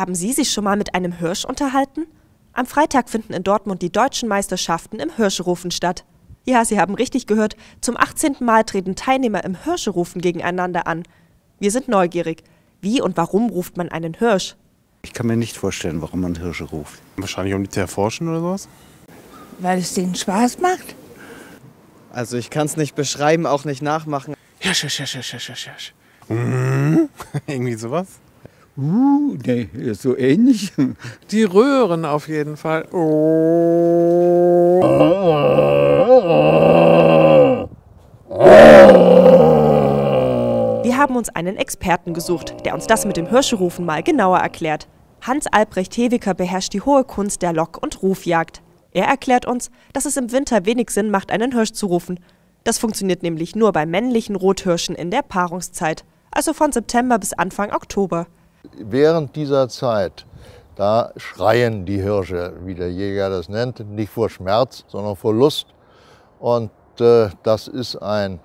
Haben Sie sich schon mal mit einem Hirsch unterhalten? Am Freitag finden in Dortmund die deutschen Meisterschaften im Hirschrufen statt. Ja, Sie haben richtig gehört, zum 18. Mal treten Teilnehmer im Hirschrufen gegeneinander an. Wir sind neugierig. Wie und warum ruft man einen Hirsch? Ich kann mir nicht vorstellen, warum man Hirsche ruft. Wahrscheinlich, um die zu erforschen oder sowas? Weil es denen Spaß macht. Also ich kann es nicht beschreiben, auch nicht nachmachen. Hirsch, Hirsch, Hirsch, Hirsch, Hirsch, Hirsch. Mhm. Irgendwie sowas. Uh, nee, so ähnlich. Die Röhren auf jeden Fall. Oh. Wir haben uns einen Experten gesucht, der uns das mit dem Hirscherufen mal genauer erklärt. Hans Albrecht Hewiker beherrscht die hohe Kunst der Lock- und Rufjagd. Er erklärt uns, dass es im Winter wenig Sinn macht, einen Hirsch zu rufen. Das funktioniert nämlich nur bei männlichen Rothirschen in der Paarungszeit, also von September bis Anfang Oktober. Während dieser Zeit, da schreien die Hirsche, wie der Jäger das nennt, nicht vor Schmerz, sondern vor Lust. Und äh, das ist ein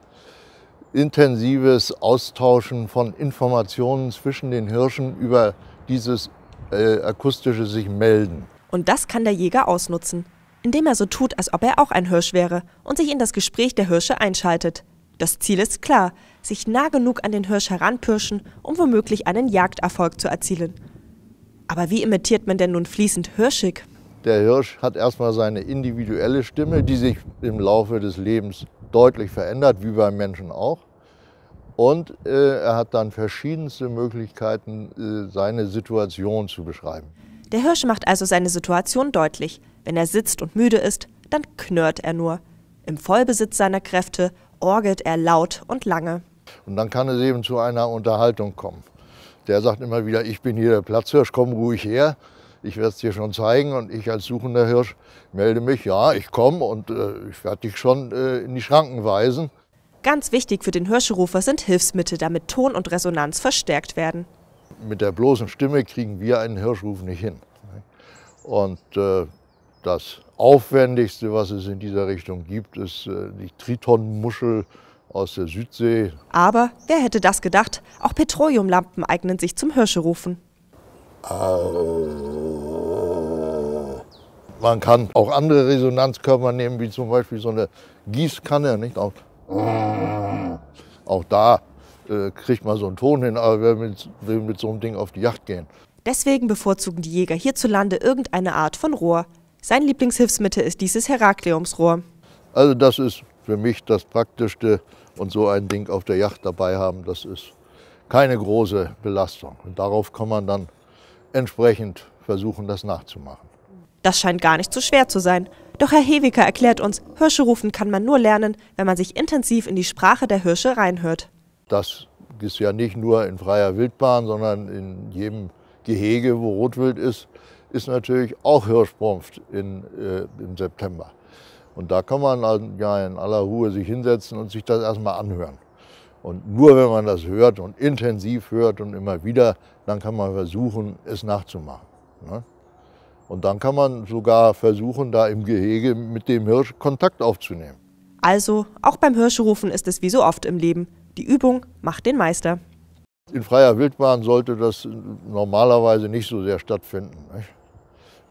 intensives Austauschen von Informationen zwischen den Hirschen über dieses äh, akustische sich melden. Und das kann der Jäger ausnutzen, indem er so tut, als ob er auch ein Hirsch wäre und sich in das Gespräch der Hirsche einschaltet. Das Ziel ist klar, sich nah genug an den Hirsch heranpirschen, um womöglich einen Jagderfolg zu erzielen. Aber wie imitiert man denn nun fließend Hirschig? Der Hirsch hat erstmal seine individuelle Stimme, die sich im Laufe des Lebens deutlich verändert, wie beim Menschen auch. Und äh, er hat dann verschiedenste Möglichkeiten, äh, seine Situation zu beschreiben. Der Hirsch macht also seine Situation deutlich. Wenn er sitzt und müde ist, dann knurrt er nur. Im Vollbesitz seiner Kräfte orgelt er laut und lange. Und dann kann es eben zu einer Unterhaltung kommen. Der sagt immer wieder, ich bin hier der Platzhirsch, komm ruhig her. Ich werde es dir schon zeigen und ich als suchender Hirsch melde mich, ja, ich komme und äh, ich werde dich schon äh, in die Schranken weisen. Ganz wichtig für den Hirschrufer sind Hilfsmittel, damit Ton und Resonanz verstärkt werden. Mit der bloßen Stimme kriegen wir einen Hirschruf nicht hin. Und äh, das aufwendigste, was es in dieser Richtung gibt, ist äh, die Tritonmuschel aus der Südsee. Aber wer hätte das gedacht? Auch Petroleumlampen eignen sich zum Hirscherufen. Äh, man kann auch andere Resonanzkörper nehmen, wie zum Beispiel so eine Gießkanne. Nicht? Auch, auch da äh, kriegt man so einen Ton hin, aber wer mit, will mit so einem Ding auf die Jacht gehen. Deswegen bevorzugen die Jäger hierzulande irgendeine Art von Rohr. Sein Lieblingshilfsmittel ist dieses Herakleumsrohr. Also das ist für mich das Praktischste und so ein Ding auf der Yacht dabei haben, das ist keine große Belastung. Und darauf kann man dann entsprechend versuchen, das nachzumachen. Das scheint gar nicht so schwer zu sein. Doch Herr Hewiker erklärt uns, Hirsche rufen kann man nur lernen, wenn man sich intensiv in die Sprache der Hirsche reinhört. Das ist ja nicht nur in freier Wildbahn, sondern in jedem Gehege, wo Rotwild ist, ist natürlich auch Hirschsprunft in, äh, im September. Und da kann man halt ja in aller Ruhe sich hinsetzen und sich das erstmal anhören. Und nur wenn man das hört und intensiv hört und immer wieder, dann kann man versuchen, es nachzumachen. Ne? Und dann kann man sogar versuchen, da im Gehege mit dem Hirsch Kontakt aufzunehmen. Also, auch beim Hirschrufen ist es wie so oft im Leben. Die Übung macht den Meister. In freier Wildbahn sollte das normalerweise nicht so sehr stattfinden. Nicht?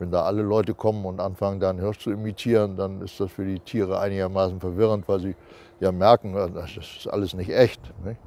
Wenn da alle Leute kommen und anfangen, da einen Hirsch zu imitieren, dann ist das für die Tiere einigermaßen verwirrend, weil sie ja merken, äh, das ist alles nicht echt. Nicht?